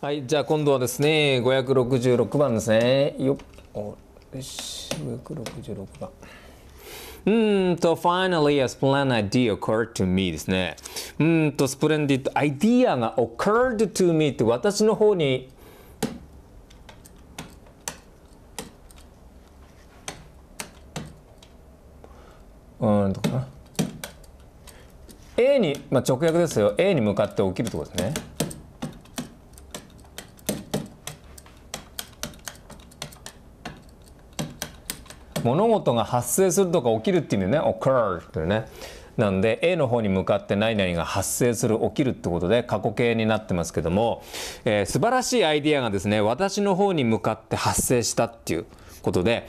はい、じゃあ今度はですね、566番ですね。よっ、よし、566番。うんと、finally a splendid idea occurred to me ですね。うんと、splendid idea が occurred to me って私の方にうんとかな。A に、まあ、直訳ですよ。A に向かって起きるってことですね。物事が発生するとか起きるっていう意味でね occur ってねなんで A の方に向かって何々が発生する起きるってことで過去形になってますけども、えー、素晴らしいアイディアがですね私の方に向かって発生したっていうことで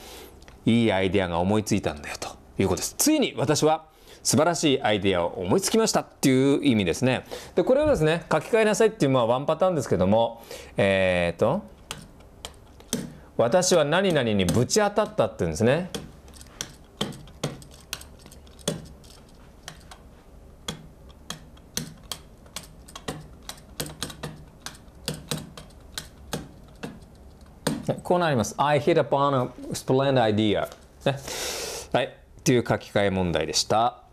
いいアイディアが思いついたんだよということです。ついに私は素晴らしいアイデアを思いつきましたっていう意味ですね。でこれをですね書き換えなさいっていうまあワンパターンですけどもえっ、ー、と私は何々にぶち当たったって言うんですね。こうなります。I hit upon a splendid idea、ね。はい。という書き換え問題でした。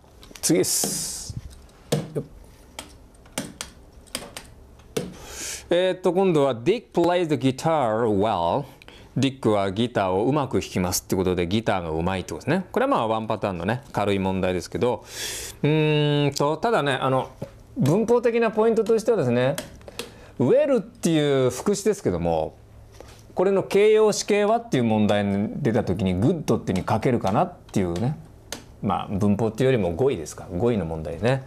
次です。えー、っと、今度は Dick plays the guitar well. ディックはギターをうまく弾きますってことでギターがうまいってことですね。これはまあワンパターンのね軽い問題ですけどうーんとただねあの文法的なポイントとしてはですね「ウェル」っていう副詞ですけどもこれの形容詞形はっていう問題に出た時に「グッド」っていうに書けるかなっていうねまあ文法っていうよりも語彙ですか語彙の問題ね。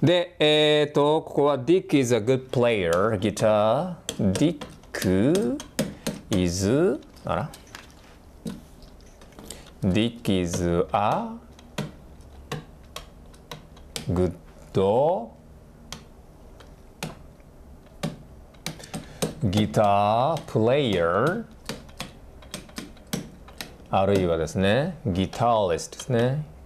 でえっ、ー、とここは「Dick is a good player」ギター「Dick is あら ?Dickies are good guitar player あるいはですね、ギターリストですね。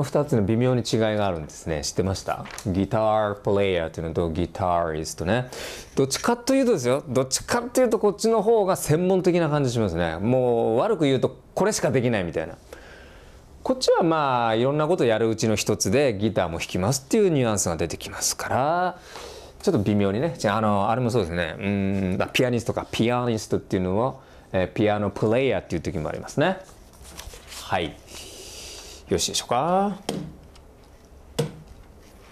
の2つの微妙に違いがあるんですね知ってましたギタープレイヤーというのとギタリストねどっちかというとですよどっちかっていうとこっちの方が専門的な感じしますねもう悪く言うとこれしかできないみたいなこっちはまあいろんなことやるうちの一つでギターも弾きますっていうニュアンスが出てきますからちょっと微妙にねあのあれもそうですねうんピアニストかピアニストっていうのを、えピアノプレイヤーっていう時もありますねはいよろしいでしょうか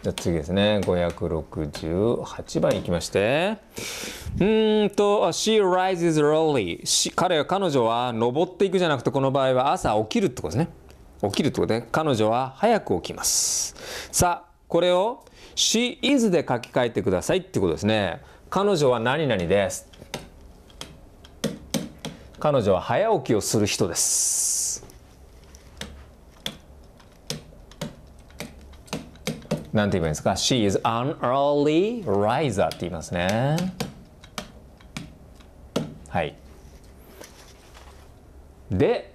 じゃあ次ですね568番いきましてうんと「She rises early」彼は彼女は登っていくじゃなくてこの場合は朝起きるってことですね起きるってことで彼女は早く起きますさあこれを「She is」で書き換えてくださいってことですね彼女は何々です彼女は早起きをする人ですなんて言えばいいんですか She is an early riser って言いますね。はい。で、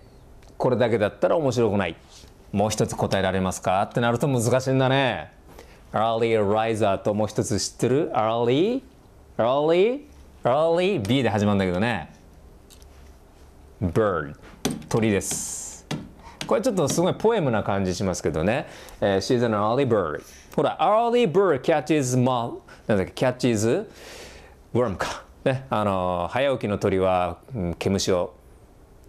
これだけだったら面白くない。もう一つ答えられますかってなると難しいんだね。early riser ともう一つ知ってる ?early, early, early B で始まるんだけどね。bird 鳥です。これちょっとすごいポエムな感じしますけどね。えー、She's an early bird. ほら、early bird catches moth なんだっけ、catches worm か。ね、あの早起きの鳥は、うん、毛虫を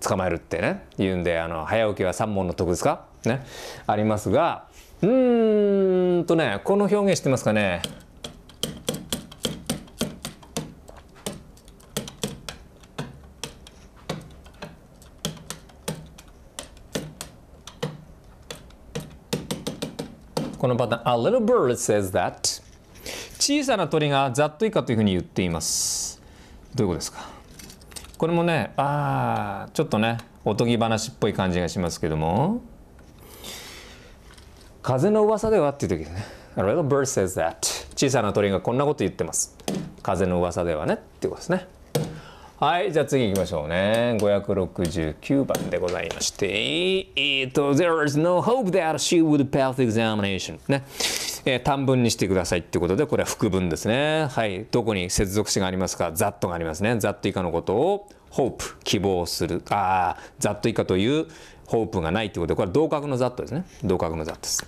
捕まえるってね言うんであの早起きは三問の徳ですかねありますがうーんとねこの表現してますかねこのパターン A little bird says that 小さな鳥がざっと以下というふうに言っていますどういうことですかこれもねああちょっとねおとぎ話っぽい感じがしますけども風の噂ではっていう時ね A little bird says that 小さな鳥がこんなこと言ってます風の噂ではねっていうことですねはいじゃあ次行きましょうね569番でございましてえっと There is no hope that she would pass examination ねえー、短文にしてくださいってことで、これは副文ですね。はい。どこに接続詞がありますかザットがありますね。ザット以下のことを hope、希望する。ああ、ザット以下という hope がないってことで、これは同格のザットですね。同格のザットです。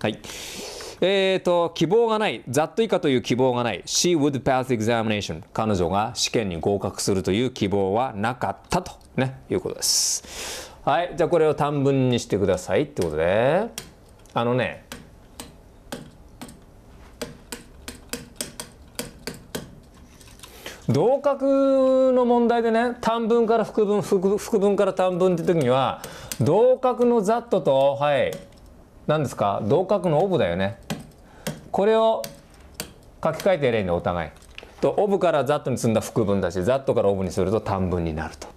はい。えっ、ー、と、希望がない、ざっと以下という希望がない、she would pass examination。彼女が試験に合格するという希望はなかったと、ね、いうことです。はい、じゃあこれを短文にしてくださいってことで、あのね、同格の問題でね短文から副文副文から短文って時には同格のざっととはい何ですか同格のオブだよねこれを書き換えて例のお互いとオブからザットに積んだ副文だしザットからオブにすると短文になると。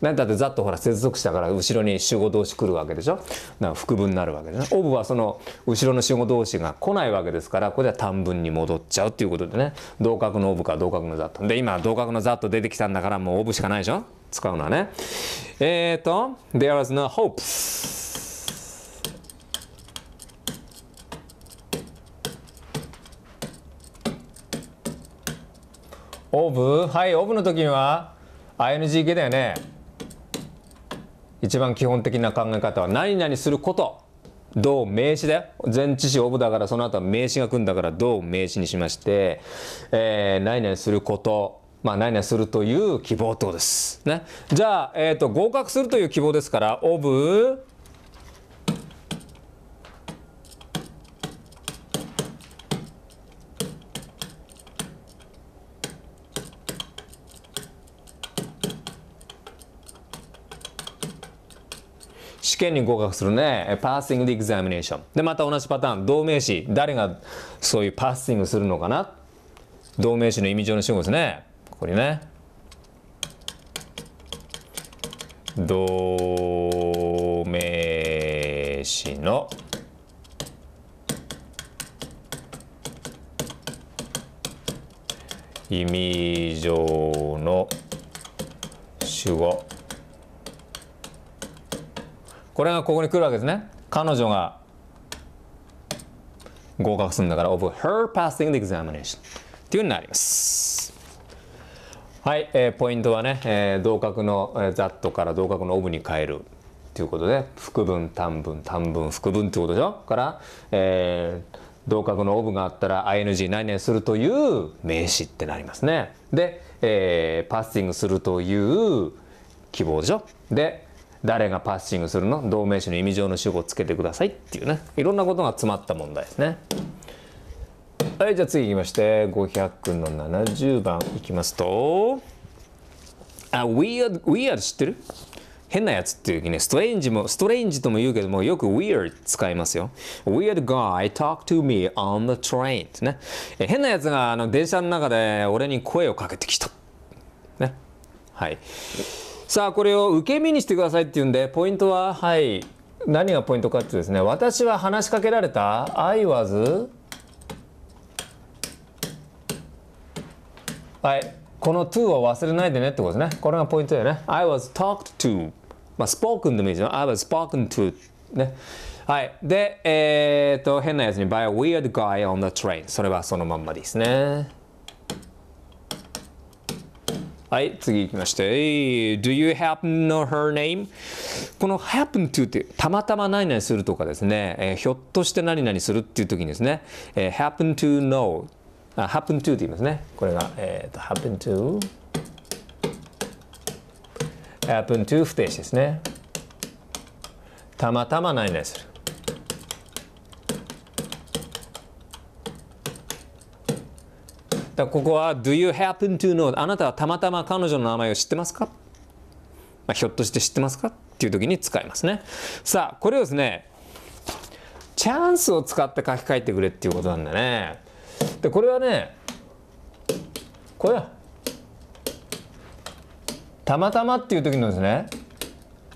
なんだってざっとほら接続したから後ろに主語同士来るわけでしょだから副文になるわけでねオブはその後ろの主語同士が来ないわけですからここでは短文に戻っちゃうっていうことでね同格のオブか同格のザッとで今同格のざっと出てきたんだからもうオブしかないでしょ使うのはねえっ、ー、と「There was no hope」オーブはいオーブの時には ING 系だよね一番基本的な考え方は何々すること同名詞だよ前置詞オブだからその後は名詞が来るんだから同名詞にしまして、えー、何々することまあ、何々するという希望ってことです。ね。じゃあ、えっ、ー、と、合格するという希望ですから、オブ、試験に合格するね。パー s ン i n g the e x a m i n で、また同じパターン。同名詞。誰がそういうパーシングするのかな同名詞の意味上の主語ですね。ここにね。同名詞の意味上の主語これがここに来るわけですね彼女が合格するんだから of her passing the examination っていうになりますはい、えー、ポイントはね、えー、同格の、え that から同格の of に変えるということで副文短文短文副文ってことでしょから、えー、同格の of があったら ing 何々するという名詞ってなりますねで、えー、パッシングするという希望でしょで誰がパッシングするの同名詞の意味上の主語をつけてくださいっていうねいろんなことが詰まった問題ですね。はいじゃあ次いきまして500の70番いきますとあ「Weird」Weird 知ってる変なやつっていう時ね、ストレンジも、ストレンジとも言うけども、よく weird 使いますよ。weird guy talk to me on the train ってね。変なやつがあの電車の中で俺に声をかけてきた。ね。はい。さあこれを受け身にしてくださいって言うんでポイントははい何がポイントかってですね私は話しかけられた I was はいこの to を忘れないでねってことですねこれがポイントだよね I was talked to まあ spoken でもいいじゃん I was spoken to ねはいでえー、っと変なやつに by a weird guy on the train それはそのまんまですねはい、次行きまして。Do you happen o know her name? この happen to ってたまたま何々するとかですね、えー、ひょっとして何々するっていう時にですね、えー、happen to know あ、happen to って言いますね。これが、えーと、happen to happen to 不定詞ですね。たまたま何々する。だここは、Do you happen to know? あなたはたまたま彼女の名前を知ってますか、まあ、ひょっとして知ってますかっていう時に使いますね。さあ、これをですね、チャンスを使って書き換えてくれっていうことなんだね。で、これはね、これは、たまたまっていう時のですね、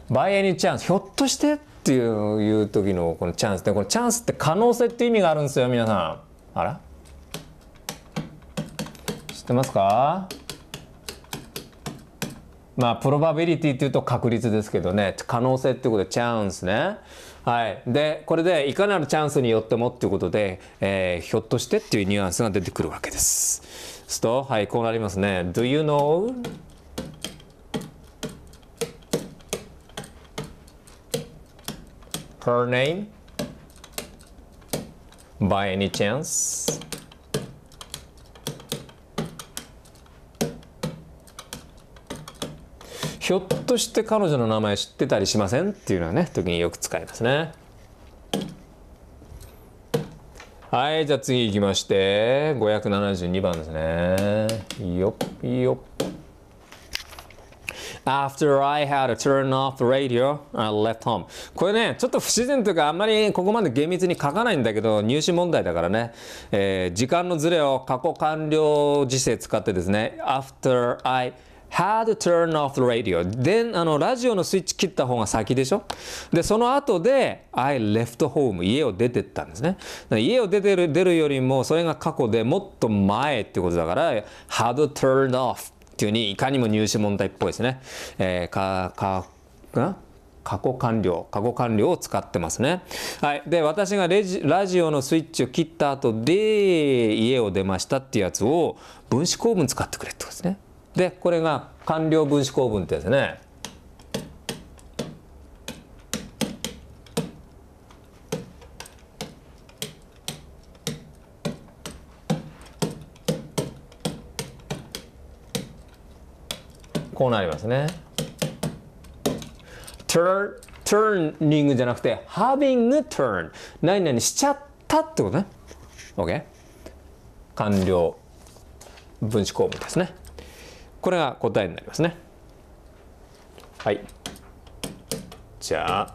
by any chance、ひょっとしてっていう時のこのチャンスね、このチャンスって可能性って意味があるんですよ、皆さん。あらってますかまあ、プロバビリティっていうと確率ですけどね、可能性っていうことでチャンスね。はい。で、これでいかなるチャンスによってもっていうことで、えー、ひょっとしてっていうニュアンスが出てくるわけです。すと、はい、こうなりますね。Do you know? her name by any chance? ひょっとして彼女の名前知ってたりしませんっていうのはね時によく使いますねはいじゃあ次行きまして572番ですねよっよっ After I had to turn off the radio, I left home. これね、ちょっと不自然というか、あんまりここまで厳密に書かないんだけど、入試問題だからね、えー、時間のズレを過去完了時制使ってですね、After I had t u r n off the radio. で、あのラジオのスイッチ切った方が先でしょで、その後で I left home 家を出てったんですね。家を出てる、出るよりもそれが過去でもっと前ってことだから had turned off っていうにいかにも入試問題っぽいですね。えー、か、か、か過去完了、過去完了を使ってますね。はい。で、私がレジラジオのスイッチを切った後で家を出ましたってやつを分子構文使ってくれってことですね。でこれが完了分子構文ってやつねこうなりますね。turn, turning じゃなくて having turn 何々しちゃったってことね。OK? 完了分子構文ですね。これが答えになりますねはいじゃあ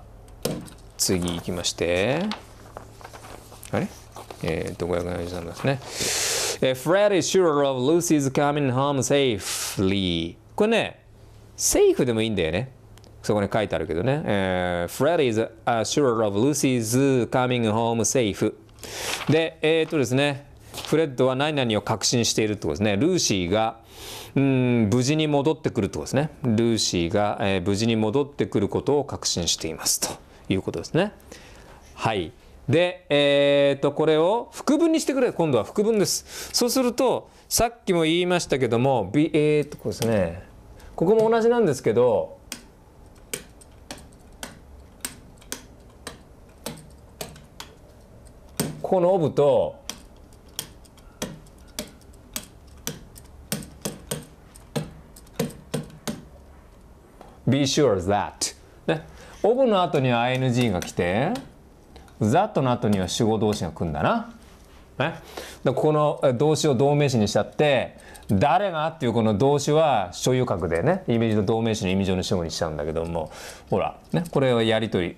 次いきましてあれえっ、と573ですね Fred is sure of Lucy's coming home safely これねセーフでもいいんだよねそこに書いてあるけどね、えー、Fred is sure of Lucy's coming home safe でえっ、とですねフレッドは何々を確信しているってことですねルーシーがうん無事に戻ってくるとですねルーシーが、えー、無事に戻ってくることを確信していますということですね。はいで、えー、とこれを副文にしてくれ今度は副文です。そうするとさっきも言いましたけども、B、えー、とこですねここも同じなんですけどここのオブと be sure that、ね、of の後には ing が来て that の後には主語動詞が来るんだな。ね、ここの動詞を動名詞にしちゃって誰がっていうこの動詞は所有格でねイメージの動名詞の意味上の主語にしちゃうんだけどもほら、ね、これはやり取り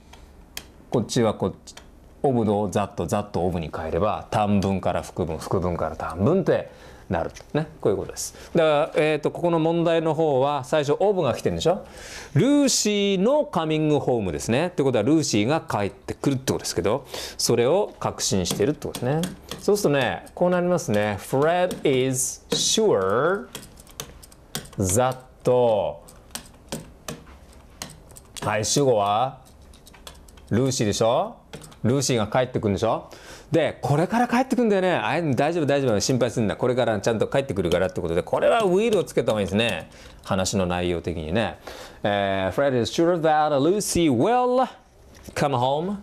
こっちはこっちオブのざっとざっとオブに変えれば短文から副文副文から短文ってなるねこういうことですだから、えーと、とここの問題の方は最初オーブンが来てるんでしょルーシーのカミングホームですねってことはルーシーが帰ってくるってことですけどそれを確信してるってことですねそうするとねこうなりますね Fred is sure that はい主語はルーシーでしょルーシーが帰ってくるんでしょで、これから帰ってくるんだよね。あ大丈夫大丈夫。心配するんだ。これからちゃんと帰ってくるからってことで、これはウィールをつけた方がいいですね。話の内容的にね。えー、Fred is sure that Lucy will come home.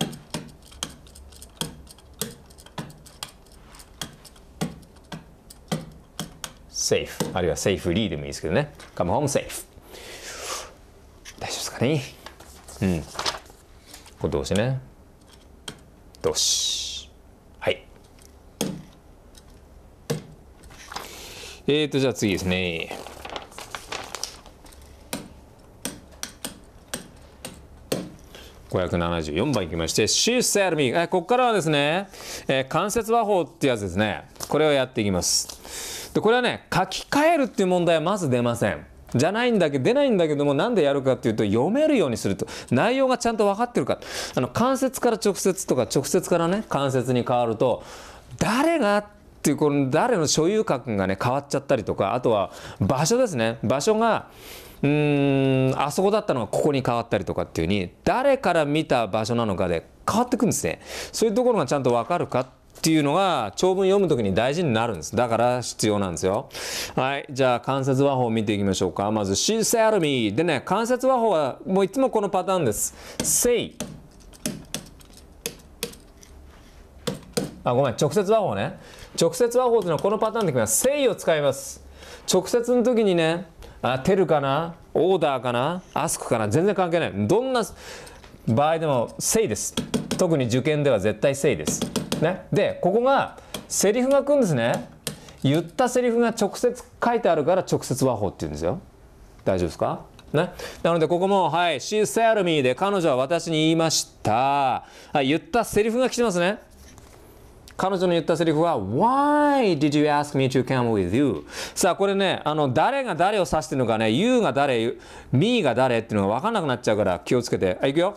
safe あるいは safely でもいいですけどね come home safe 大丈夫ですかねうんこれどうしねどうしえーと、じゃあ次ですね。574番いきまして、She s a i え、ここからはですね、えー、関節和法ってやつですね。これをやっていきます。で、これはね、書き換えるっていう問題はまず出ません。じゃないんだけど、出ないんだけども、なんでやるかっていうと、読めるようにすると。内容がちゃんと分かってるか。あの、関節から直接とか、直接からね、関節に変わると、誰がっていうこの誰の所有格がね変わっちゃったりとかあとは場所ですね場所がうーんあそこだったのがここに変わったりとかっていうに誰から見た場所なのかで変わってくんですねそういうところがちゃんと分かるかっていうのが長文読むときに大事になるんですだから必要なんですよはいじゃあ関節和法を見ていきましょうかまず「シ h セアルミでね関節和法はもういつもこのパターンです「セイ」あごめん直接和法ね直接和法というのはこのパターンでのます誠意を使います直接の時にねあテルかなオーダーかなアスクかな全然関係ないどんな場合でも誠意です特に受験では絶対誠意です、ね、でここがセリフが来るんですね言ったセリフが直接書いてあるから直接和法って言うんですよ大丈夫ですかね、なのでここも「はい、She said me」で彼女は私に言いました、はい、言ったセリフが来てますね彼女の言ったセリフは Why did you ask me to come with you? さあこれねあの誰が誰を指してるのかね You が誰 Me が誰っていうのが分かんなくなっちゃうから気をつけてあいくよ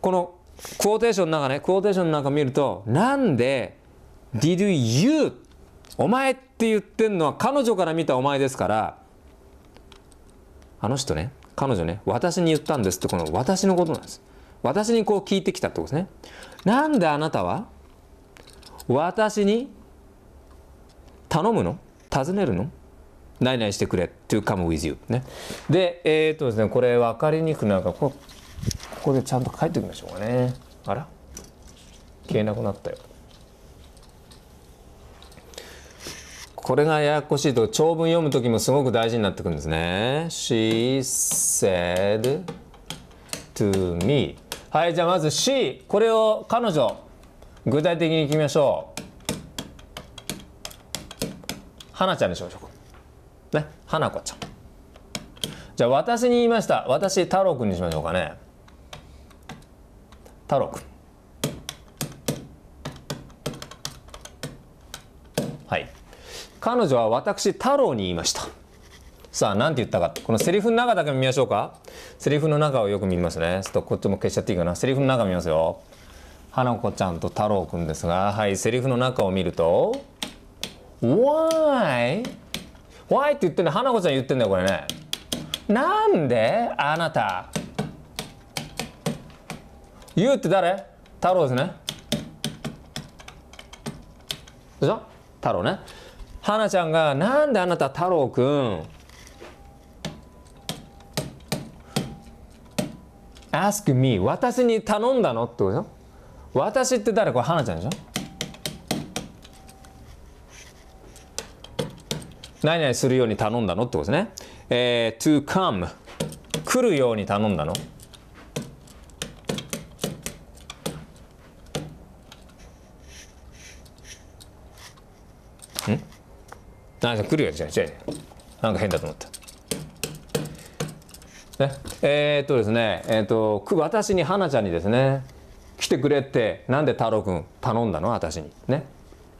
このクォーテーションの中ねクォーテーションの中見るとなんで Did you お前って言ってんのは彼女から見たお前ですからあの人ね彼女ね私に言ったんですってこの私のことなんです私にこう聞いてきたってことですねなんであなたは私に頼むの尋ねるの何々してくれ to come with you ねでえー、っとですねこれ分かりにくくなんかここでちゃんと書いておきましょうかねあら消えなくなったよこれがややこしいと長文読む時もすごく大事になってくるんですね She said to me はいじゃあまず She これを彼女具体的に決めましょう花ちゃんにしましょうね花子ちゃんじゃあ私に言いました私太郎くんにしましょうかね太郎くんはい彼女は私太郎に言いましたさあ何て言ったかこのセリフの中だけ見ましょうかセリフの中をよく見ますねちょっとこっちも消しちゃっていいかなセリフの中見ますよ花子ちゃんと太郎くんですが、はい、セリフの中を見ると、Why? Why って言ってんの、花子ちゃん言ってんだよ、これね。なんであなた ?You って誰太郎ですね。でしょ太郎ね。花ちゃんが、なんであなた太郎くん ask me 私に頼んだのってことでしょ私って誰これ花ちゃんでしょ何々するように頼んだのってことですね。えー、to come 来るように頼んだの。ん何々来るよじゃ違う違うなんか変だと思った。ね、えー、っとですね、えー、っと私に花ちゃんにですねてくれってなんで太郎くん頼んだの私にね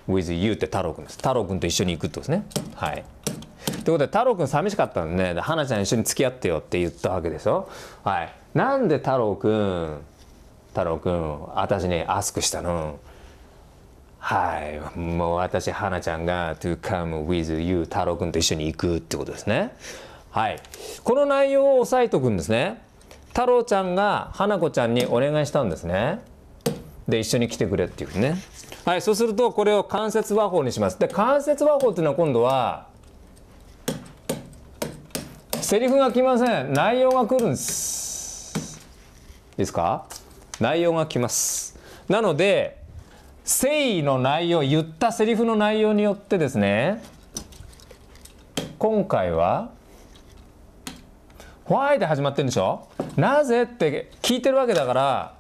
with you って太郎くんです太郎くんと一緒に行くってことですねはいということで太郎くん寂しかったんでね花ちゃん一緒に付き合ってよって言ったわけですよはいなんで太郎くん太郎くん私にアスクしたのはいもう私花ちゃんが to come with you 太郎くんと一緒に行くってことですねはいこの内容を押さえておくんですね太郎ちゃんが花子ちゃんにお願いしたんですねで一緒に来てくれっていうねはいそうするとこれを関節和法にしますで関節和法っていうのは今度はセリフが来ません内容が来るんですいいですか内容が来ますなので誠意の内容言ったセリフの内容によってですね今回は「Why」で始まってるんでしょなぜって聞いてるわけだから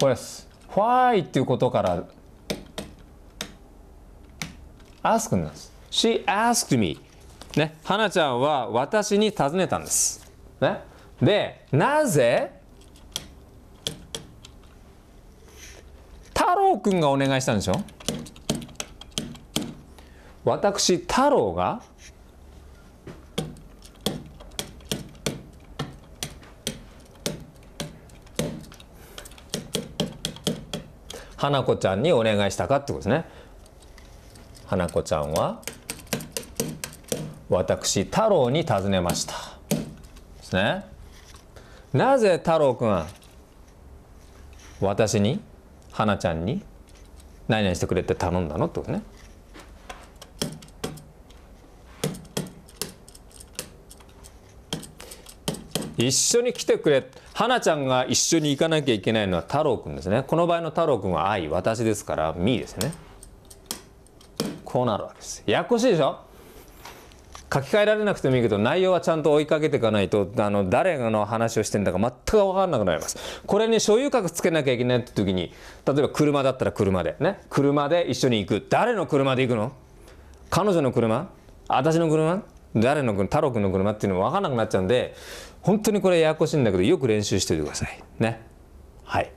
これです。ファイっていうことから ask なんです。She asked me. ね、花ちゃんは私に尋ねたんです。ね、で、なぜ太郎くんがお願いしたんでしょ私、太郎が花子ちゃんにお願いしたかってことですね。花子ちゃんは私太郎に尋ねました。ですね。なぜ太郎くんは私に花ちゃんに何々してくれって頼んだのってことね。一緒に来てくれ。花ちゃんが一緒に行かなきゃいけないのは太郎くんですね。この場合の太郎くんは愛、私ですから、みですね。こうなるわけです。ややこしいでしょ書き換えられなくてもいいけど内容はちゃんと追いかけていかないとあの誰の話をしてんだか全く分かんなくなりますこれに所有格つけなきゃいけないって時に例えば車だったら車でね車で一緒に行く誰の車で行くの彼女の車私の車誰の太郎くんの車っていうのも分かんなくなっちゃうんで本当にこれややこしいんだけどよく練習しておいてくださいねはい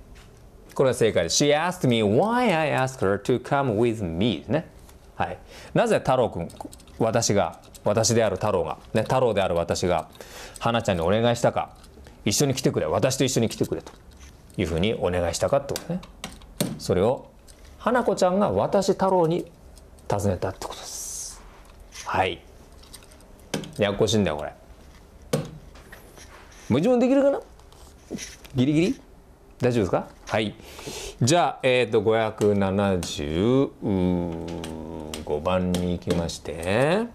これは正解です She asked me why I asked her to come with me ねはいなぜ太郎くん私が私である太郎がね太郎である私が花ちゃんにお願いしたか一緒に来てくれ私と一緒に来てくれというふうにお願いしたかってことねそれを花子ちゃんが私太郎に尋ねたってことですはいややこしいんだよこれ無う一できるかなギリギリ大丈夫ですかはいじゃあえっ、ー、と575番に行きまして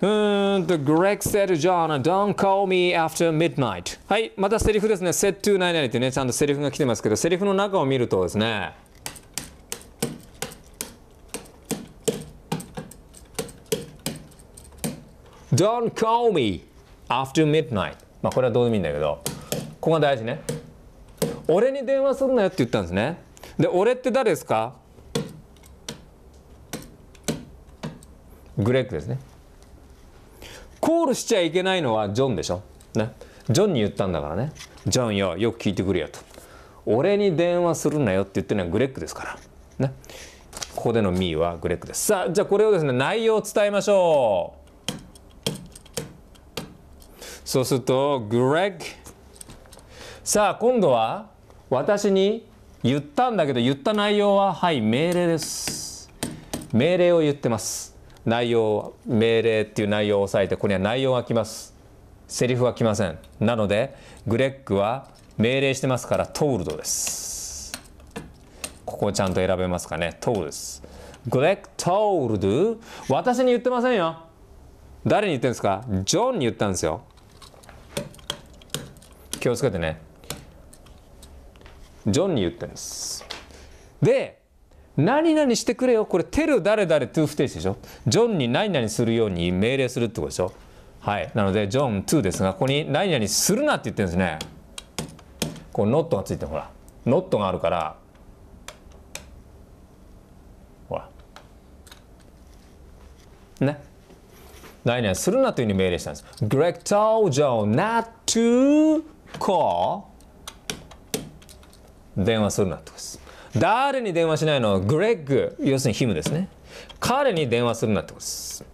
うーんと、Greg said John, don't call me after midnight. はい、またセリフですね。set to 99ってね、ちゃんとセリフが来てますけど、セリフの中を見るとですね、Don't call me after midnight まあこれはどうでもいいんだけどここが大事ね俺に電話するなよって言ったんですねで俺って誰ですかグレッグですねコールしちゃいけないのはジョンでしょねジョンに言ったんだからねジョンよよく聞いてくれよと俺に電話するなよって言ってるのはグレッグですからねここでのミーはグレッグですさあじゃあこれをですね内容を伝えましょうそうすると、グレッグ。さあ、今度は私に言ったんだけど、言った内容は、はい、命令です。命令を言ってます。内容、命令っていう内容を押さえて、ここには内容が来ます。セリフは来ません。なので、グレッグは命令してますから、トールドです。ここをちゃんと選べますかね。トールです。グレッグ・トールド、私に言ってませんよ。誰に言ってるんですかジョンに言ったんですよ。気をつけてねジョンに言ってるんですで何々してくれよこれ「テル誰誰トゥー不定詞」でしょジョンに何々するように命令するってことでしょはいなのでジョン2ですがここに何々するなって言ってるんですねこうノットがついてほらノットがあるからほらね何々するなというふうに命令したんです Greg told John not to call 電話するなってことです。誰に電話しないのグレッグ、要するにヒムですね。彼に電話するなってことです。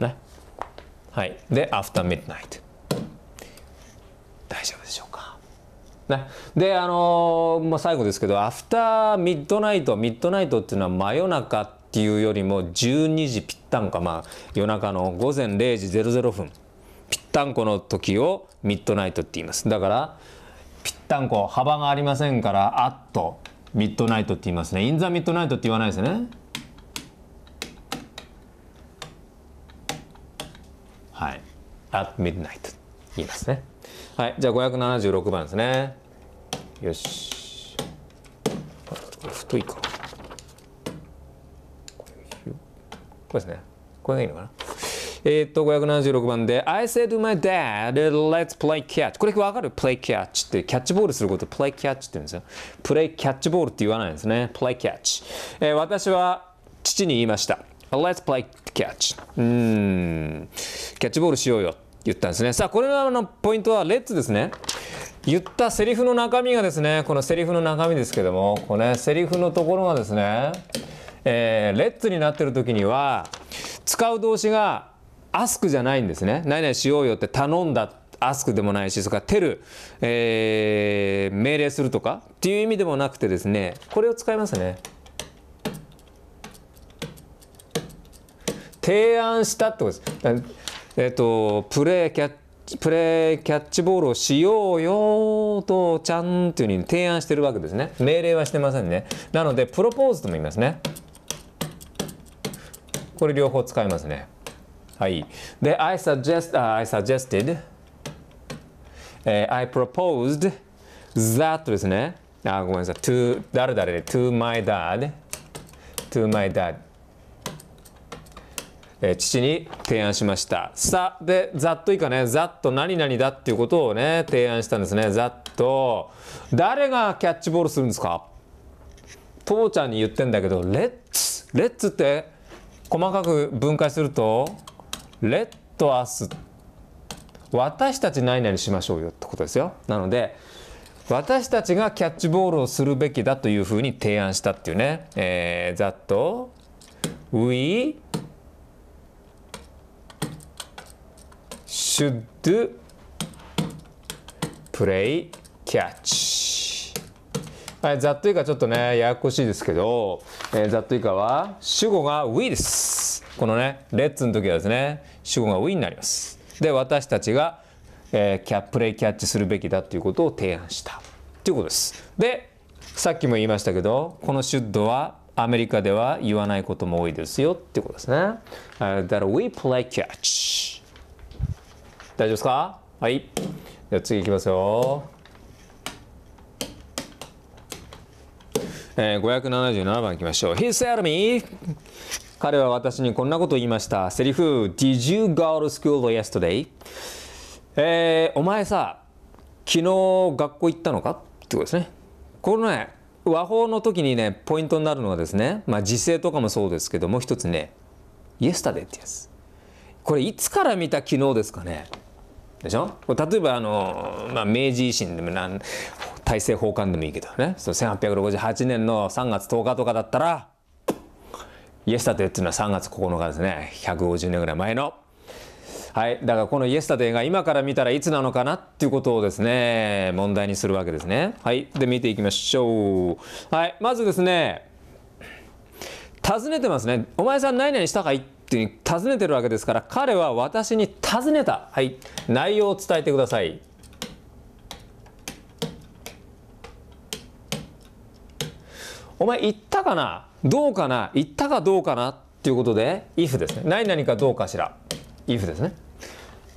ね。はい。で、after midnight。大丈夫でしょうか。ね。で、あのー、まあ、最後ですけど、after midnight、ミッドナイトっていうのは真夜中っていうよりも12時ぴったんか、まあ、夜中の午前0時00分。ったんこの時をミッドナイトって言います。だからぴったんこ幅がありませんからあっとミッドナイトって言いますね。インザミッドナイトって言わないですね。はい。at m i d n i g h 言いますね。はい。じゃあ576番ですね。よし。太いか。これですね。これがいいのかな。えー、っと、576番で、I said to my dad, let's play catch. これわかる ?play catch って、キャッチボールすること play catch って言うんですよ。play catch ボールって言わないんですね。play catch。えー、私は父に言いました。Let's play catch. うん。キャッチボールしようよ。言ったんですね。さあ、これのポイントは、レッツですね。言ったセリフの中身がですね、このセリフの中身ですけども、これ、ね、セリフのところがですね、えー、レッツになってる時には、使う動詞がアスクじゃないんですね。何々しようよって頼んだアスクでもないし、それからテル、えー、命令するとかっていう意味でもなくてですね、これを使いますね。提案したってことです。えっ、ー、と、プレーキャッチ、プレーキャッチボールをしようよとちゃんっていうふうに提案してるわけですね。命令はしてませんね。なので、プロポーズとも言いますね。これ両方使いますね。はい。で、I, suggest,、uh, I suggested、え I proposed that ですね。あ、ごめんなさい。to 誰々で to my dad to my dad え父に提案しました。さで、ざっといかね、ざっと何々だっていうことをね、提案したんですね。ざっと。誰がキャッチボールするんですか父ちゃんに言ってんだけど、レッツレッツって細かく分解すると、let us 私たち何々しましょうよってことですよなので私たちがキャッチボールをするべきだというふうに提案したっていうね、えー、that we should play catch はい、ざっと以下ちょっとね、ややこしいですけど、えざっと以下は、主語が we です。このね、レッツの時はですね、主語が「ィン」になります。で私たちが、えー、キャプレイキャッチするべきだということを提案したということです。でさっきも言いましたけどこの「シュッド」はアメリカでは言わないことも多いですよっていうことですね。Uh, that we play catch 大丈夫ですかはい。じゃあ次いきますよ。えー、577番いきましょう。He said to me 彼は私にこんなことを言いました。セリフ、Did you go to school yesterday? えー、お前さ、昨日学校行ったのかってことですね。このね、和法の時にね、ポイントになるのはですね、まあ時勢とかもそうですけども、う一つね、yesterday ってやつ。これいつから見た昨日ですかね。でしょ例えばあの、まあ、明治維新でもなん大政奉還でもいいけどねその1868年の3月10日とかだったらイエスタデーっていうのは3月9日ですね150年ぐらい前のはいだからこのイエスタデーが今から見たらいつなのかなっていうことをですね問題にするわけですねはいで見ていきましょうはいまずですね尋ねてますねお前さん何々したかいって尋ねてるわけですから彼は私に尋ねたはい内容を伝えてくださいお前言ったかなどうかな言ったかどうかなっていうことで if ですね何々かどうかしら if ですね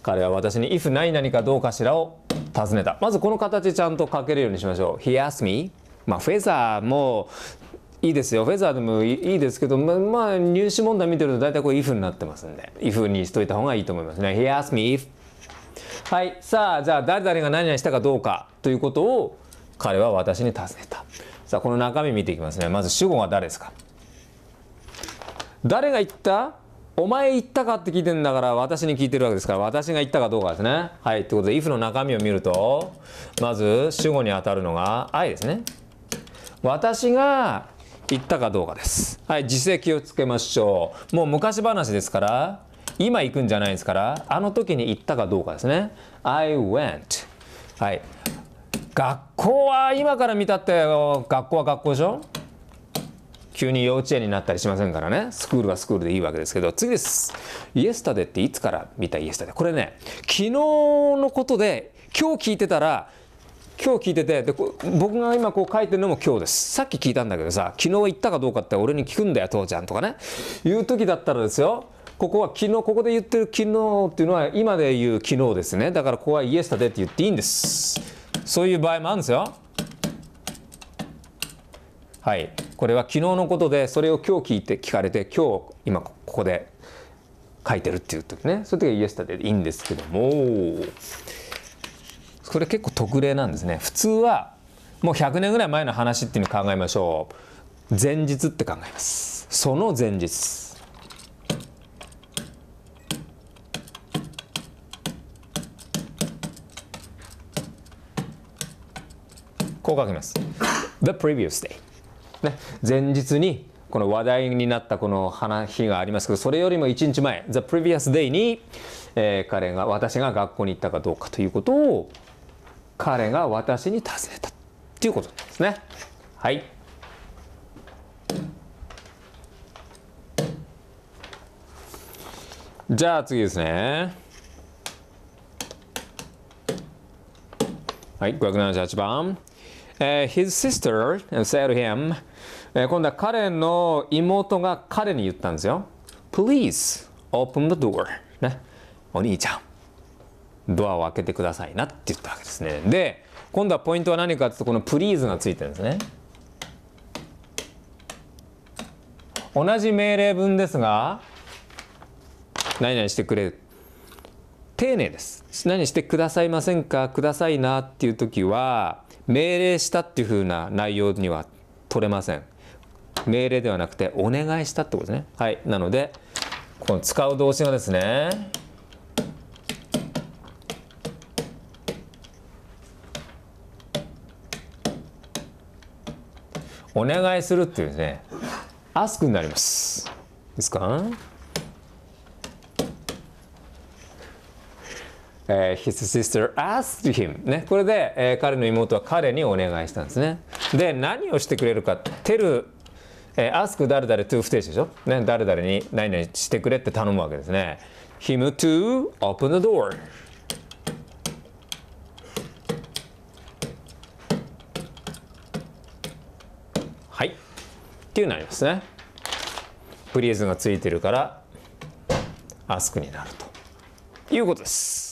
彼は私に if 何々かどうかしらを尋ねたまずこの形ちゃんと書けるようにしましょう he asked me まあフェザーもいいですよフェザーでもいいですけどままあ入試問題見てると大体こう if になってますんで if にしといた方がいいと思いますね he asked me if はいさあじゃあ誰々が何々したかどうかということを彼は私に尋ねたさあこの中身見ていきますねまず主語が誰ですか誰が言ったお前言ったかって聞いてんだから私に聞いてるわけですから私が言ったかどうかですね。はいということで if の中身を見るとまず主語に当たるのが愛ですね。私が言ったかどうかです。はい自気をつけましょう。もう昔話ですから今行くんじゃないですからあの時に言ったかどうかですね。I went。はい学校は今から見たって学校は学校でしょ急に幼稚園になったりしませんからねスクールはスクールでいいわけですけど次ですイエスタデっていつから見たイエスタデこれね昨日のことで今日聞いてたら今日聞いててで僕が今こう書いてるのも今日ですさっき聞いたんだけどさ昨日行ったかどうかって俺に聞くんだよ父ちゃんとかねいう時だったらですよここは昨日ここで言ってる昨日っていうのは今で言う昨日ですねだからここはイエスタデって言っていいんですそういう場合もあるんですよ。はい、これは昨日のことでそれを今日聞いて聞かれて今日今ここで書いてるっていう時ねそういう時はイエスタでいいんですけどもこれ結構特例なんですね普通はもう100年ぐらい前の話っていうのを考えましょう前日って考えますその前日こう書きます The previous day、ね、前日にこの話題になったこの話がありますけどそれよりも1日前 The previous day に、えー、彼が私が学校に行ったかどうかということを彼が私に尋ねたということなんですねはいじゃあ次ですねはい578番え his sister said to him、え今度は彼の妹が彼に言ったんですよ。Please open the door. ね。お兄ちゃん、ドアを開けてくださいなって言ったわけですね。で、今度はポイントは何かというと、この please がついてるんですね。同じ命令文ですが、何々してくれ丁寧です。何してくださいませんかくださいなっていう時は、命令したっていうふうな内容には取れません。命令ではなくてお願いしたってことですね。はい。なので、この使う動詞がですね、お願いするっていうね、アスクになります。ですか his sister asked him ねこれで、えー、彼の妹は彼にお願いしたんですねで何をしてくれるか tell えー、ask 誰々 to 不定詞でしょ、ね、誰々に何々してくれって頼むわけですね him to open the door はいっていうなりますねプリーズがついてるからアスクになるということです